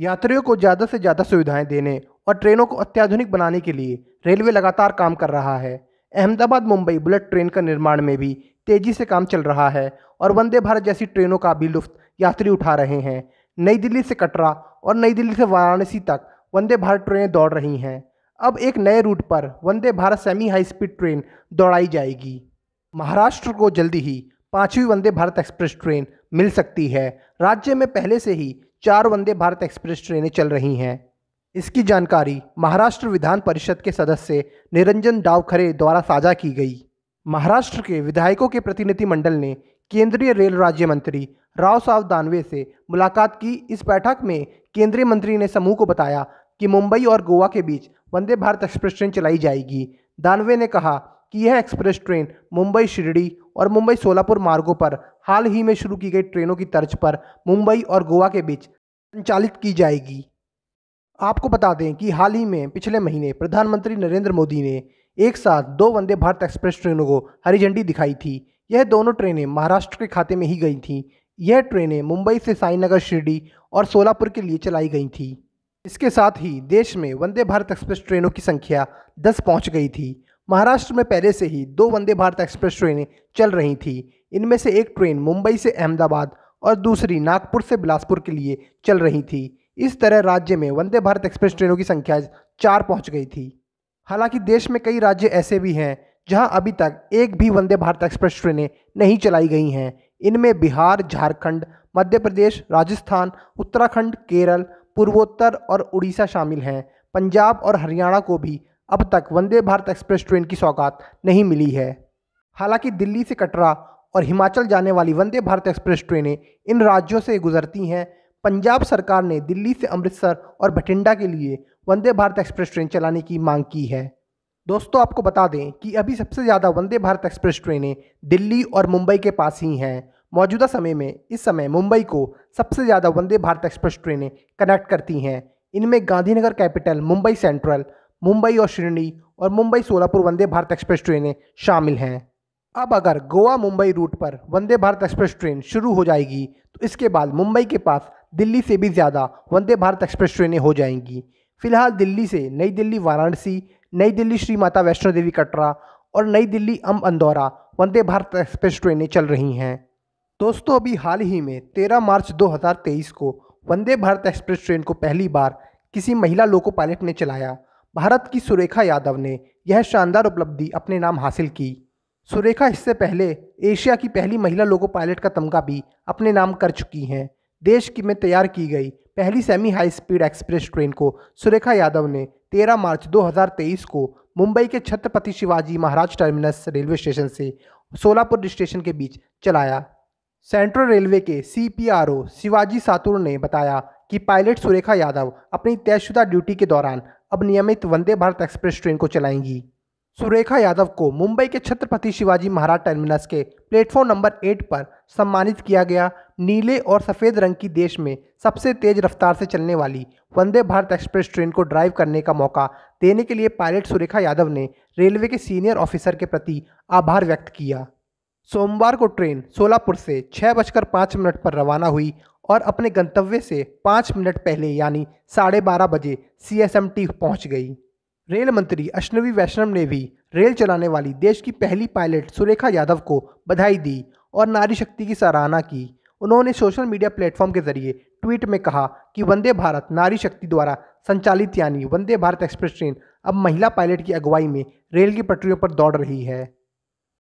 यात्रियों को ज़्यादा से ज़्यादा सुविधाएं देने और ट्रेनों को अत्याधुनिक बनाने के लिए रेलवे लगातार काम कर रहा है अहमदाबाद मुंबई बुलेट ट्रेन का निर्माण में भी तेजी से काम चल रहा है और वंदे भारत जैसी ट्रेनों का भी लुफ्त यात्री उठा रहे हैं नई दिल्ली से कटरा और नई दिल्ली से वाराणसी तक वंदे भारत ट्रेनें दौड़ रही हैं अब एक नए रूट पर Vande Bharat semi high speed train दौड़ाई जाएगी महाराष्ट्र को जल्दी ही पाँचवीं वंदे भारत एक्सप्रेस ट्रेन मिल सकती है राज्य में पहले से ही चार वंदे भारत एक्सप्रेस ट्रेनें चल रही हैं इसकी जानकारी महाराष्ट्र विधान परिषद के सदस्य निरंजन डावखरे द्वारा साझा की गई महाराष्ट्र के विधायकों के प्रतिनिधिमंडल ने केंद्रीय रेल राज्य मंत्री राव साहब दानवे से मुलाकात की इस बैठक में केंद्रीय मंत्री ने समूह को बताया कि मुंबई और गोवा के बीच वंदे भारत एक्सप्रेस ट्रेन चलाई जाएगी दानवे ने कहा कि यह एक्सप्रेस ट्रेन मुंबई शिरडी और मुंबई सोलापुर मार्गों पर हाल ही में शुरू की गई ट्रेनों की तर्ज पर मुंबई और गोवा के बीच संचालित की जाएगी आपको बता दें कि हाल ही में पिछले महीने प्रधानमंत्री नरेंद्र मोदी ने एक साथ दो वंदे भारत एक्सप्रेस ट्रेनों को हरी झंडी दिखाई थी यह दोनों ट्रेनें महाराष्ट्र के खाते में ही गई थीं यह ट्रेनें मुंबई से साईनगर शिरडी और सोलापुर के लिए चलाई गई थी इसके साथ ही देश में वंदे भारत एक्सप्रेस ट्रेनों की संख्या दस पहुँच गई थी महाराष्ट्र में पहले से ही दो वंदे भारत एक्सप्रेस ट्रेनें चल रही थी इनमें से एक ट्रेन मुंबई से अहमदाबाद और दूसरी नागपुर से बिलासपुर के लिए चल रही थी इस तरह राज्य में वंदे भारत एक्सप्रेस ट्रेनों की संख्या चार पहुंच गई थी हालांकि देश में कई राज्य ऐसे भी हैं जहां अभी तक एक भी वंदे भारत एक्सप्रेस ट्रेनें नहीं चलाई गई हैं इनमें बिहार झारखंड मध्य प्रदेश राजस्थान उत्तराखंड केरल पूर्वोत्तर और उड़ीसा शामिल हैं पंजाब और हरियाणा को भी अब तक वंदे भारत एक्सप्रेस ट्रेन की सौगात नहीं मिली है हालांकि दिल्ली से कटरा और हिमाचल जाने वाली वंदे भारत एक्सप्रेस ट्रेनें इन राज्यों से गुजरती हैं पंजाब सरकार ने दिल्ली से अमृतसर और बठिंडा के लिए वंदे भारत एक्सप्रेस ट्रेन चलाने की मांग की है दोस्तों आपको बता दें कि अभी सबसे ज़्यादा वंदे भारत एक्सप्रेस ट्रेनें दिल्ली और मुंबई के पास ही हैं मौजूदा समय में इस समय मुंबई को सबसे ज़्यादा वंदे भारत एक्सप्रेस ट्रेनें कनेक्ट करती हैं इनमें गांधीनगर कैपिटल मुंबई सेंट्रल मुंबई और शिरडी और मुंबई सोलापुर वंदे भारत एक्सप्रेस ट्रेनें शामिल हैं अब अगर गोवा मुंबई रूट पर वंदे भारत एक्सप्रेस ट्रेन शुरू हो जाएगी तो इसके बाद मुंबई के पास दिल्ली से भी ज़्यादा वंदे भारत एक्सप्रेस ट्रेनें हो जाएंगी फिलहाल दिल्ली से नई दिल्ली वाराणसी नई दिल्ली श्री माता वैष्णो देवी कटरा और नई दिल्ली अम अंदौरा वंदे भारत एक्सप्रेस ट्रेनें चल रही हैं दोस्तों अभी हाल ही में तेरह मार्च दो को वंदे भारत एक्सप्रेस ट्रेन को पहली बार किसी महिला लोको पायलट ने चलाया भारत की सुरेखा यादव ने यह शानदार उपलब्धि अपने नाम हासिल की सुरेखा इससे पहले एशिया की पहली महिला लोगो पायलट का तमगा भी अपने नाम कर चुकी हैं देश की में तैयार की गई पहली semi high speed express train को सुरेखा यादव ने 13 मार्च 2023 को मुंबई के Chhatrapati Shivaji Maharaj terminus railway station से सोलापुर स्टेशन के बीच चलाया सेंट्रल रेलवे के सीपीआरओ शिवाजी सातुर ने बताया कि पायलट सुरेखा यादव अपनी तयशुदा ड्यूटी के दौरान अब नियमित वंदे भारत एक्सप्रेस ट्रेन को चलाएंगी सुरेखा यादव को मुंबई के छत्रपति शिवाजी महाराज टर्मिनस के प्लेटफॉर्म नंबर एट पर सम्मानित किया गया नीले और सफ़ेद रंग की देश में सबसे तेज रफ्तार से चलने वाली वंदे भारत एक्सप्रेस ट्रेन को ड्राइव करने का मौका देने के लिए पायलट सुरेखा यादव ने रेलवे के सीनियर ऑफिसर के प्रति आभार व्यक्त किया सोमवार को ट्रेन सोलापुर से छः बजकर पाँच मिनट पर रवाना हुई और अपने गंतव्य से पाँच मिनट पहले यानी साढ़े बारह बजे सी पहुँच गई रेल मंत्री अश्नवी वैष्णव ने भी रेल चलाने वाली देश की पहली पायलट सुरेखा यादव को बधाई दी और नारी शक्ति की सराहना की उन्होंने सोशल मीडिया प्लेटफॉर्म के जरिए ट्वीट में कहा कि वंदे भारत नारी शक्ति द्वारा संचालित यानी वंदे भारत एक्सप्रेस ट्रेन अब महिला पायलट की अगुवाई में रेल की पटरियों पर दौड़ रही है